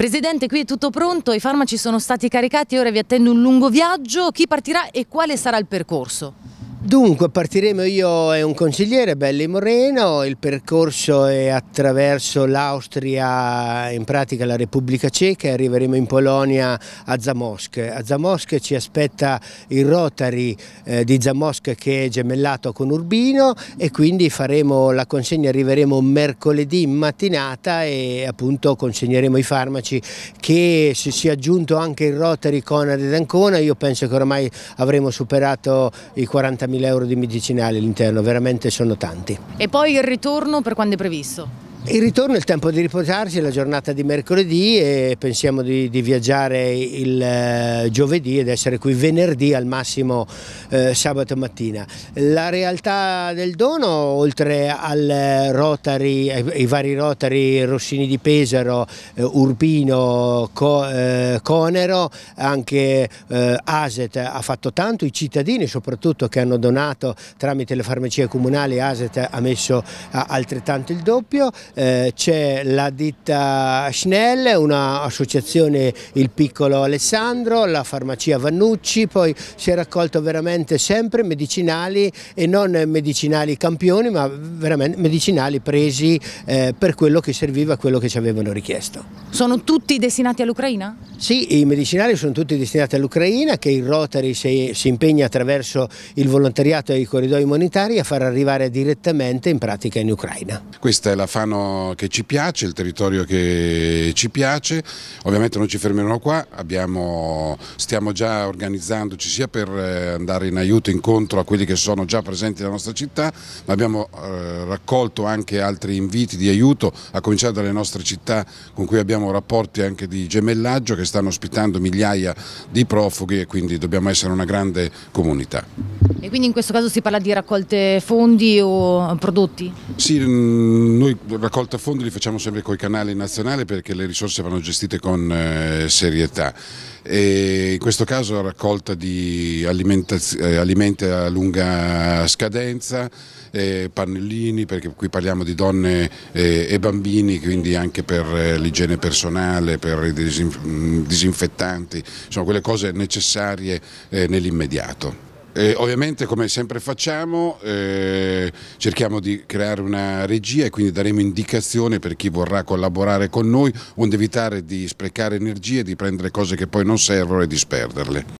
Presidente, qui è tutto pronto, i farmaci sono stati caricati, ora vi attendo un lungo viaggio. Chi partirà e quale sarà il percorso? Dunque partiremo io e un consigliere, Belli Moreno, il percorso è attraverso l'Austria, in pratica la Repubblica Ceca e arriveremo in Polonia a Zamosk. A Zamosk ci aspetta il Rotary eh, di Zamosk che è gemellato con Urbino e quindi faremo la consegna, arriveremo mercoledì mattinata e appunto consegneremo i farmaci che si sia aggiunto anche il Rotary Conad ed Ancona, io penso che ormai avremo superato i 40.000 30.000 euro di medicinali all'interno, veramente sono tanti. E poi il ritorno per quando è previsto? Il ritorno è il tempo di riposarsi, è la giornata di mercoledì e pensiamo di, di viaggiare il eh, giovedì ed essere qui venerdì al massimo eh, sabato mattina. La realtà del dono, oltre al Rotary, ai, eh, ai vari rotari Rossini di Pesaro, eh, Urbino, Co, eh, Conero, anche Aset ha fatto tanto, i cittadini soprattutto che hanno donato tramite le farmacie comunali, Aset ha messo altrettanto il doppio. Eh, c'è la ditta Schnell, un'associazione Il Piccolo Alessandro, la farmacia Vannucci, poi si è raccolto veramente sempre medicinali e non medicinali campioni ma veramente medicinali presi eh, per quello che serviva, quello che ci avevano richiesto. Sono tutti destinati all'Ucraina? Sì, i medicinali sono tutti destinati all'Ucraina che il Rotary si, si impegna attraverso il volontariato e i corridoi umanitari a far arrivare direttamente in pratica in Ucraina. Questa è la Fano che ci piace, il territorio che ci piace, ovviamente non ci fermeremo qua, Abbiamo, stiamo già organizzandoci sia per eh, andare in aiuto, incontro a quelli che sono già presenti nella nostra città, ma abbiamo eh, raccolto anche altri inviti di aiuto, a cominciare dalle nostre città con cui abbiamo rapporti anche di gemellaggio che stanno ospitando migliaia di profughi e quindi dobbiamo essere una grande comunità. E quindi in questo caso si parla di raccolte fondi o prodotti? Sì, noi raccolta fondi li facciamo sempre con i canali nazionali perché le risorse vanno gestite con eh, serietà. E in questo caso la raccolta di eh, alimenti a lunga scadenza, eh, pannellini, perché qui parliamo di donne eh, e bambini, quindi anche per eh, l'igiene personale, per i disinf disinfettanti, insomma quelle cose necessarie eh, nell'immediato. Eh, ovviamente come sempre facciamo eh, cerchiamo di creare una regia e quindi daremo indicazioni per chi vorrà collaborare con noi onde evitare di sprecare energie, di prendere cose che poi non servono e disperderle.